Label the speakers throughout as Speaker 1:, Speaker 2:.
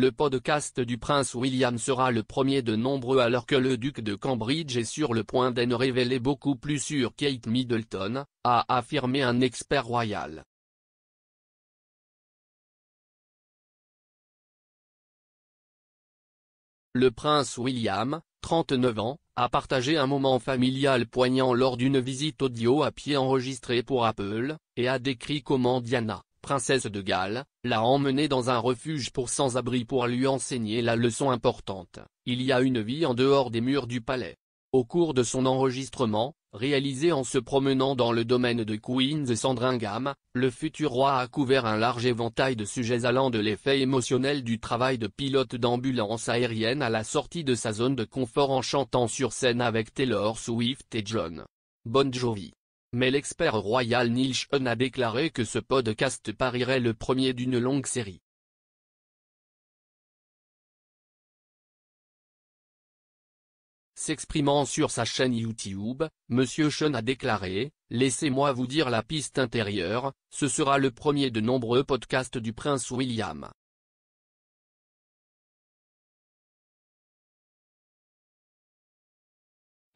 Speaker 1: Le podcast du prince William sera le premier de nombreux alors que le duc de Cambridge est sur le point d'en révéler beaucoup plus sur Kate Middleton, a affirmé un expert royal. Le prince William, 39 ans, a partagé un moment familial poignant lors d'une visite audio à pied enregistrée pour Apple, et a décrit comment Diana, princesse de Galles, l'a emmené dans un refuge pour sans-abri pour lui enseigner la leçon importante, il y a une vie en dehors des murs du palais. Au cours de son enregistrement, réalisé en se promenant dans le domaine de Queen's Sandringham, le futur roi a couvert un large éventail de sujets allant de l'effet émotionnel du travail de pilote d'ambulance aérienne à la sortie de sa zone de confort en chantant sur scène avec Taylor Swift et John Bon Jovi mais l'expert royal Neil Sean a déclaré que ce podcast parierait le premier d'une longue série. S'exprimant sur sa chaîne YouTube, Monsieur Sean a déclaré, « Laissez-moi vous dire la piste intérieure, ce sera le premier de nombreux podcasts du prince William.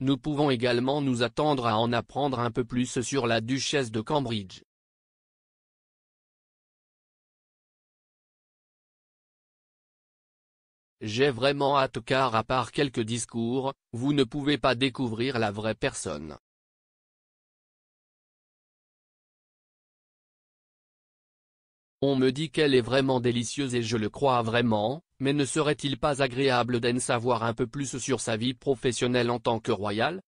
Speaker 2: Nous pouvons également nous attendre à en apprendre un peu plus sur la duchesse de Cambridge. J'ai vraiment hâte car à part quelques discours, vous ne pouvez pas découvrir la vraie personne.
Speaker 1: On me dit qu'elle est vraiment délicieuse et je le crois vraiment, mais ne serait-il pas agréable d'en savoir un peu plus sur sa vie professionnelle en tant que royale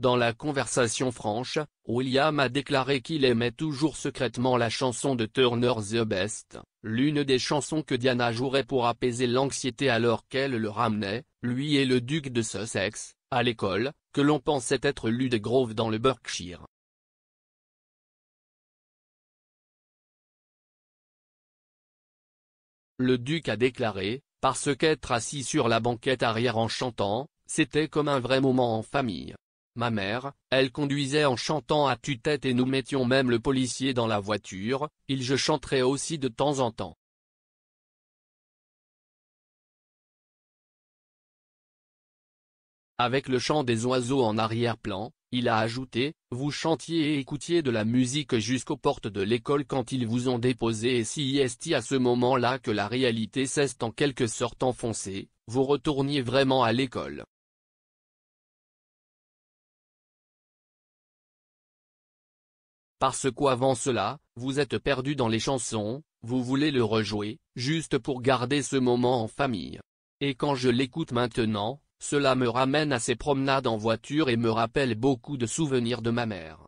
Speaker 1: Dans la conversation franche, William a déclaré qu'il aimait toujours secrètement la chanson de Turner The Best, l'une des chansons que Diana jouerait pour apaiser l'anxiété alors qu'elle le ramenait, lui et le duc de Sussex, à l'école, que l'on pensait être Grove dans le Berkshire. Le duc a déclaré, parce qu'être assis sur la banquette arrière en chantant, c'était comme un vrai moment en famille. Ma mère, elle conduisait en chantant à tue-tête et nous mettions même le policier dans la voiture, il je chanterais aussi de temps en temps. Avec le chant des oiseaux en arrière-plan, il a ajouté, vous chantiez et écoutiez de la musique jusqu'aux portes de l'école quand ils vous ont déposé et si est à ce moment-là que la réalité cesse en quelque sorte enfoncée, vous retourniez vraiment à l'école. Parce qu'avant cela, vous êtes perdu dans les chansons, vous voulez le rejouer, juste pour garder ce moment en famille. Et quand je l'écoute maintenant, cela me ramène à ses promenades en voiture et me rappelle beaucoup de souvenirs de ma mère.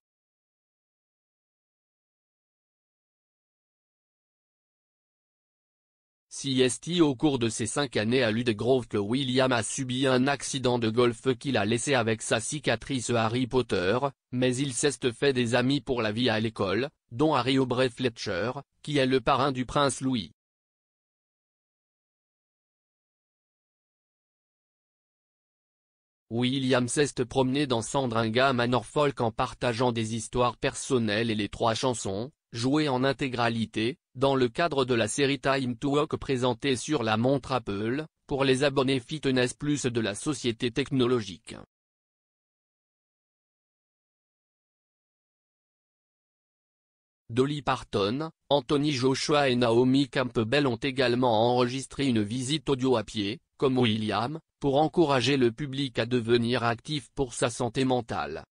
Speaker 1: Siesti au cours de ces cinq années à Ludegrove que William a subi un accident de golf qu'il a laissé avec sa cicatrice Harry Potter, mais il s'est fait des amis pour la vie à l'école, dont Harry Aubrey Fletcher, qui est le parrain du prince Louis. William s'est promené dans Sandringham à Norfolk en partageant des histoires personnelles et les trois chansons, jouées en intégralité, dans le cadre de la série Time to Walk présentée sur la montre Apple, pour les abonnés Fitness Plus de la société technologique. Dolly Parton, Anthony Joshua et Naomi Campbell ont également enregistré une visite audio à pied, comme William, pour encourager le public à devenir actif pour sa santé mentale.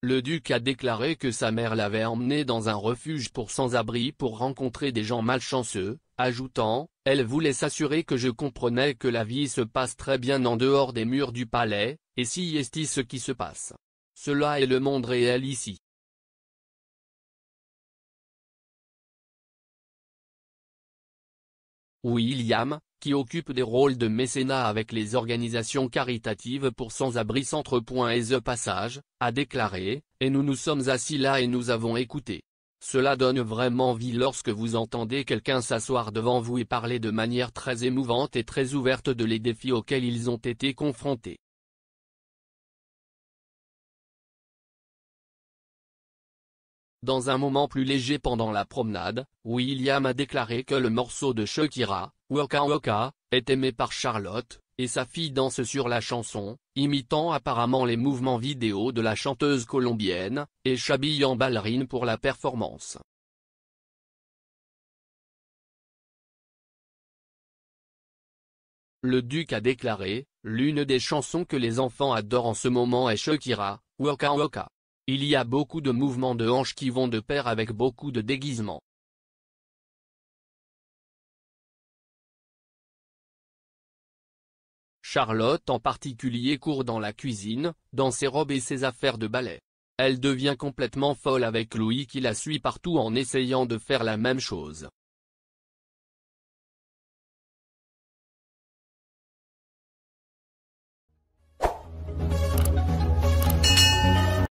Speaker 1: Le duc a déclaré que sa mère l'avait emmené dans un refuge pour sans-abri pour rencontrer des gens malchanceux, ajoutant, « Elle voulait s'assurer que je comprenais que la vie se passe très bien en dehors des murs du palais, et si est ce qui se passe. Cela est le monde réel ici. William, qui occupe des rôles de mécénat avec les organisations caritatives pour sans-abri the Passage, a déclaré, et nous nous sommes assis là et nous avons écouté. Cela donne vraiment vie lorsque vous entendez quelqu'un s'asseoir devant vous et parler de manière très émouvante et très ouverte de les défis auxquels ils ont été confrontés. Dans un moment plus léger pendant la promenade, William a déclaré que le morceau de Shakira, Waka Waka, est aimé par Charlotte, et sa fille danse sur la chanson, imitant apparemment les mouvements vidéo de la chanteuse colombienne, et chabille en ballerine pour la performance. Le duc a déclaré, l'une des chansons que les enfants adorent en ce moment est Shakira, Waka Waka. Il y a beaucoup de mouvements de hanches qui vont de pair avec beaucoup de déguisements. Charlotte en particulier court dans la cuisine, dans ses robes et ses affaires de ballet. Elle devient complètement folle avec Louis qui la suit partout en essayant de faire la même
Speaker 2: chose.